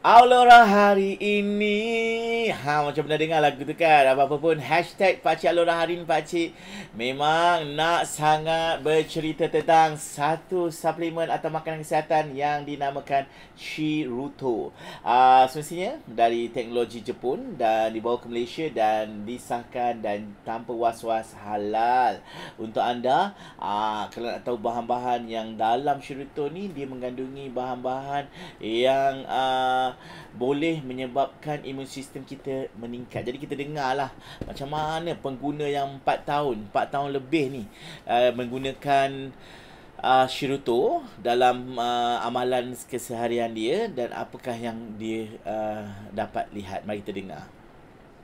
Aurora hari ini ha, Macam pernah dengar lagu tu kan Apa-apa pun Hashtag Pakcik Aurora hari ini Pakcik Memang nak sangat bercerita tentang Satu suplemen atau makanan kesihatan Yang dinamakan Chiruto uh, Semestinya dari teknologi Jepun Dan dibawa ke Malaysia Dan disahkan dan tanpa was-was halal Untuk anda uh, Kalau nak tahu bahan-bahan yang dalam Chiruto ni Dia mengandungi bahan-bahan yang uh, boleh menyebabkan imun sistem kita meningkat. Jadi kita dengarlah macam mana pengguna yang 4 tahun, 4 tahun lebih ni uh, menggunakan uh, Shiruto dalam uh, amalan keseharian dia dan apakah yang dia uh, dapat lihat. Mari kita dengar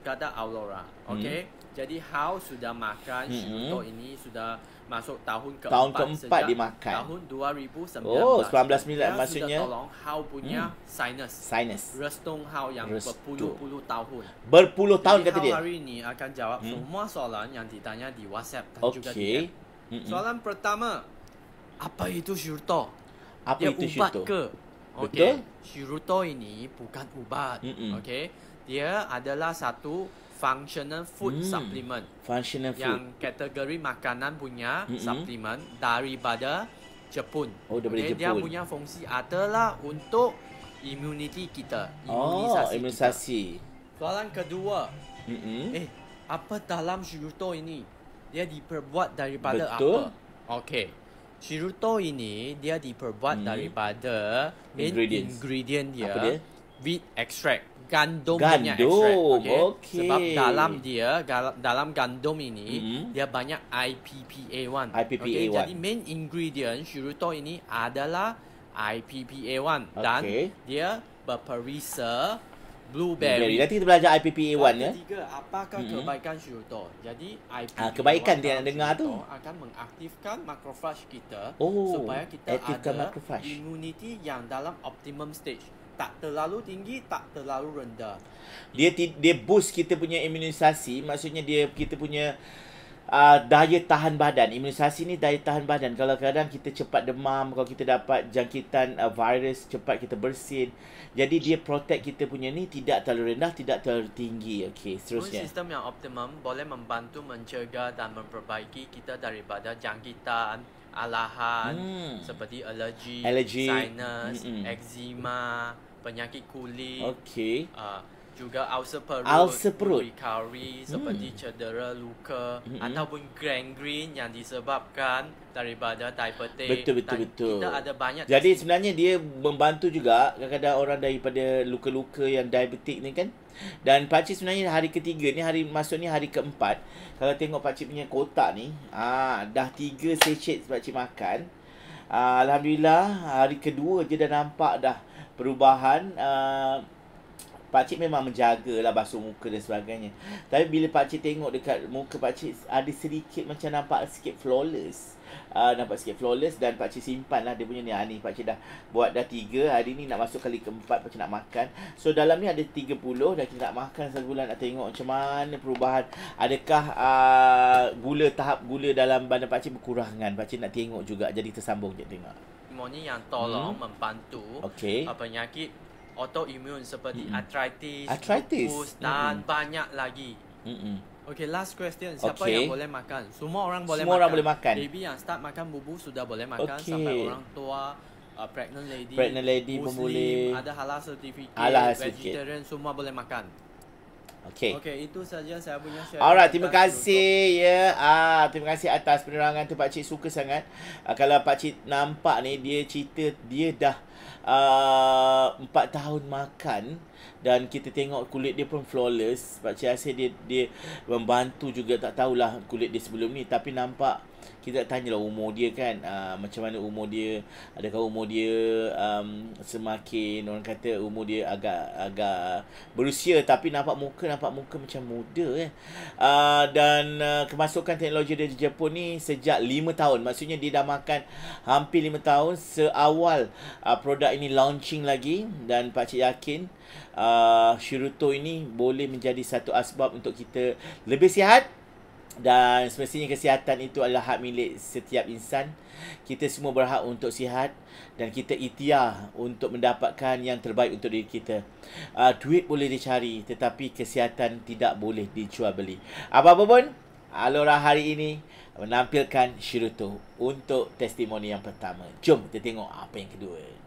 kata Aurora. Okay. Hmm. Jadi How sudah makan hmm. Shuto ini sudah masuk tahun keempat. Tahun keempat dia makan. Tahun 2019. Oh, 19 minit maksudnya. Dia tolong How punya hmm. sinus. Sinus. Restung How yang Restu. berpuluh-puluh tahun. Berpuluh tahun Jadi, kata dia. Jadi hari ini akan jawab hmm. semua soalan yang ditanya di WhatsApp dan okay. juga DM. Hmm. Soalan pertama, apa itu Shuto? Apa dia itu ubat Shuto? ke? Okay. Betul? Shuto ini bukan ubat. Hmm. Okay dia adalah satu functional food hmm. supplement functional food yang kategori makanan punya hmm. supplement daripada Jepun. Oh, daripada okay, Jepun. Dia punya fungsi adalah untuk immunity kita, imunisasi. Oh, imunisasi. Kita. Soalan kedua. Hmm. Eh, apa dalam shiruto ini? Dia diperbuat daripada Betul? apa? Betul. Okay, Shiruto ini dia diperbuat hmm. daripada ingredient ingredient dia. Apa dia? wheat extract gandum, gandum. punya extract okay? okay sebab dalam dia dalam gandum ini mm-hmm. dia banyak IPPA1 IPPA1 okay? jadi main ingredient shiruto ini adalah IPPA1 okay. dan dia berperisa blueberry. blueberry nanti kita belajar IPPA1 dan ya ketiga apakah mm-hmm. kebaikan shiruto jadi IPPA1 ha, ah, kebaikan dia dengar tu akan mengaktifkan macrophage kita oh, supaya kita ada imuniti yang dalam optimum stage tak terlalu tinggi tak terlalu rendah dia dia boost kita punya imunisasi maksudnya dia kita punya uh, daya tahan badan imunisasi ni daya tahan badan kalau kadang kadang kita cepat demam kalau kita dapat jangkitan uh, virus cepat kita bersin jadi dia protect kita punya ni tidak terlalu rendah tidak terlalu tinggi okey seterusnya sistem yang optimum boleh membantu mencegah dan memperbaiki kita daripada jangkitan alahan hmm. seperti alergi, sinus, hmm. eczema, penyakit kulit. Okey. Uh, juga ulcer perut. Ulcer perut. Recovery seperti hmm. cedera luka hmm. ataupun gangrene yang disebabkan daripada diabetes. Betul betul betul. Kita ada banyak. Jadi tersi- sebenarnya dia membantu juga kadang-kadang orang daripada luka-luka yang diabetik ni kan. Dan pakcik sebenarnya hari ketiga ni hari masuk ni hari keempat. Kalau tengok pakcik punya kotak ni, ah dah tiga sachet pakcik makan. Ah, alhamdulillah hari kedua je dah nampak dah perubahan uh, pakcik memang menjaga lah basuh muka dan sebagainya tapi bila pakcik tengok dekat muka pakcik ada sedikit macam nampak sikit flawless uh, nampak sikit flawless dan pakcik simpan lah dia punya ni ah, ni pakcik dah buat dah tiga hari ni nak masuk kali keempat pakcik nak makan so dalam ni ada tiga puluh dah kita nak makan satu bulan nak tengok macam mana perubahan adakah uh, gula tahap gula dalam badan pakcik berkurangan pakcik nak tengok juga jadi tersambung je tengok testimoni yang tolong hmm. membantu okay. uh, penyakit autoimun seperti hmm. arthritis, arthritis, lupus dan hmm. banyak lagi. Hmm. Okay, last question. Siapa okay. yang boleh makan? Semua orang boleh Semua makan. orang boleh makan. Baby yang start makan bubur sudah boleh makan okay. sampai orang tua. Uh, pregnant lady, pregnant lady Muslim, pun boleh. ada halal sertifikat halal certificate. vegetarian semua boleh makan. Okay. Okay, itu saja saya punya share. Alright, terima kasih untuk... ya. Ah, terima kasih atas penerangan tu Pak Cik suka sangat. Ah, kalau Pak Cik nampak ni dia cerita dia dah uh, tahun makan dan kita tengok kulit dia pun flawless. Pak Cik rasa dia dia membantu juga tak tahulah kulit dia sebelum ni tapi nampak kita tanyalah umur dia kan uh, macam mana umur dia adakah umur dia um, semakin orang kata umur dia agak agak berusia tapi nampak muka nampak muka macam muda eh uh, dan uh, kemasukan teknologi dia di Jepun ni sejak 5 tahun maksudnya dia dah makan hampir 5 tahun seawal uh, produk ini launching lagi dan pak cik yakin uh, Shiruto ini boleh menjadi satu asbab untuk kita lebih sihat dan semestinya kesihatan itu adalah hak milik setiap insan. Kita semua berhak untuk sihat dan kita itiah untuk mendapatkan yang terbaik untuk diri kita. Uh, duit boleh dicari tetapi kesihatan tidak boleh dijual beli. Apa-apa pun, Alora hari ini menampilkan Shiruto untuk testimoni yang pertama. Jom kita tengok apa yang kedua.